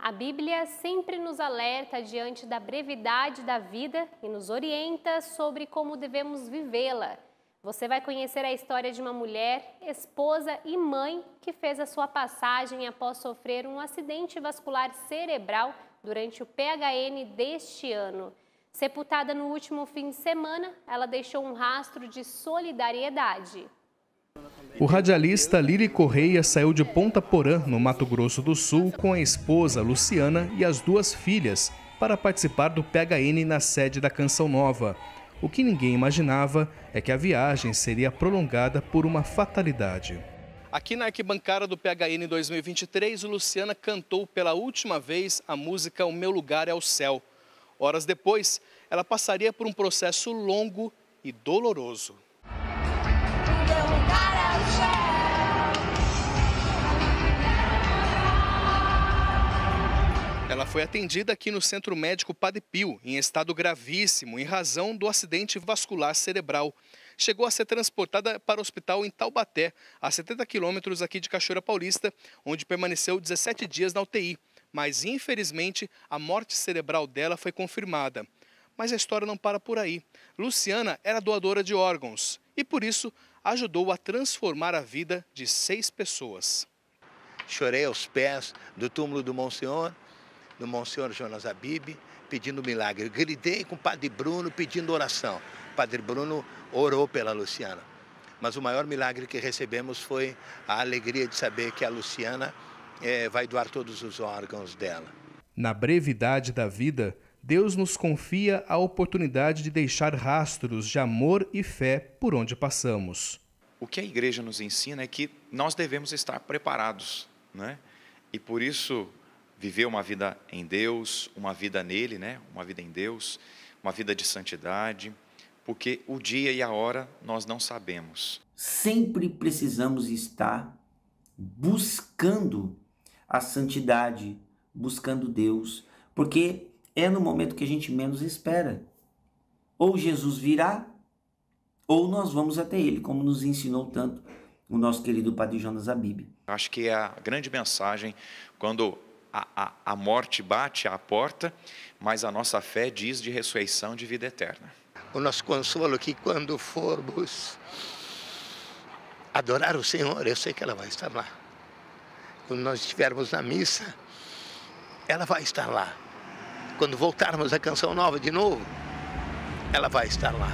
A Bíblia sempre nos alerta diante da brevidade da vida e nos orienta sobre como devemos vivê-la. Você vai conhecer a história de uma mulher, esposa e mãe que fez a sua passagem após sofrer um acidente vascular cerebral durante o PHN deste ano. Sepultada no último fim de semana, ela deixou um rastro de solidariedade. O radialista Lili Correia saiu de Ponta Porã, no Mato Grosso do Sul, com a esposa Luciana e as duas filhas para participar do PHN na sede da Canção Nova. O que ninguém imaginava é que a viagem seria prolongada por uma fatalidade. Aqui na arquibancada do PHN 2023, Luciana cantou pela última vez a música O Meu Lugar é o Céu. Horas depois, ela passaria por um processo longo e doloroso. foi atendida aqui no Centro Médico Padre Pio, em estado gravíssimo, em razão do acidente vascular cerebral. Chegou a ser transportada para o hospital em Taubaté, a 70 quilômetros aqui de Cachoeira Paulista, onde permaneceu 17 dias na UTI. Mas, infelizmente, a morte cerebral dela foi confirmada. Mas a história não para por aí. Luciana era doadora de órgãos e, por isso, ajudou a transformar a vida de seis pessoas. Chorei aos pés do túmulo do Monsenhor, do Monsenhor Jonas Abib, pedindo milagre. Eu gritei com o Padre Bruno pedindo oração. O Padre Bruno orou pela Luciana. Mas o maior milagre que recebemos foi a alegria de saber que a Luciana é, vai doar todos os órgãos dela. Na brevidade da vida, Deus nos confia a oportunidade de deixar rastros de amor e fé por onde passamos. O que a igreja nos ensina é que nós devemos estar preparados, né? E por isso viver uma vida em Deus, uma vida nele, né? Uma vida em Deus, uma vida de santidade, porque o dia e a hora nós não sabemos. Sempre precisamos estar buscando a santidade, buscando Deus, porque é no momento que a gente menos espera. Ou Jesus virá, ou nós vamos até ele, como nos ensinou tanto o nosso querido Padre Jonas Abib. Acho que é a grande mensagem quando a, a, a morte bate à porta, mas a nossa fé diz de ressurreição de vida eterna. O nosso consolo é que quando formos adorar o Senhor, eu sei que ela vai estar lá. Quando nós estivermos na missa, ela vai estar lá. Quando voltarmos à canção nova de novo, ela vai estar lá.